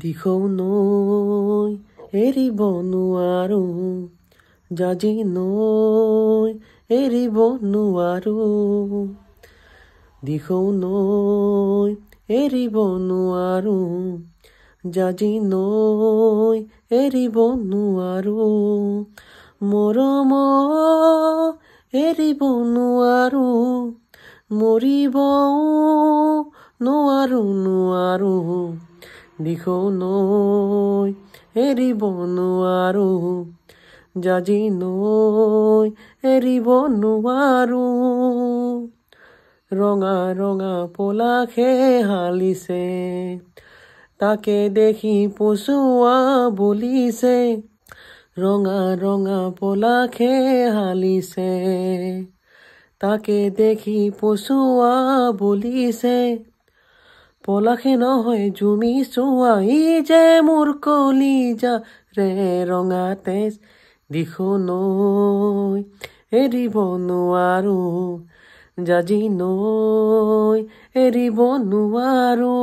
দিখৌ নৈ এৰিব নোৱাৰো জাজি নৈ এৰিব নোৱাৰো দিখৌ নৈ এৰিব নোৱাৰো জাজি নৈ এৰিব নোৱাৰো মৰম এৰিব নোৱাৰো মৰিব নোৱাৰো নোৱাৰো নই এৰিব নোৱাৰোঁ জাজি নৈ এৰিব নোৱাৰোঁ ৰঙা ৰঙা পলাশে হালিছে তাকে দেখি পচুৱা বলিছে ৰঙা ৰঙা পলাশে হালিছে তাকে দেখি পচুৱা বলিছে পলাশে নহয় জুমি চুৱাই যে মোৰ কলি যা ৰে ৰঙা তেজ দিশো নৈ এৰিব নোৱাৰো যাজি নৈ এৰিব নোৱাৰো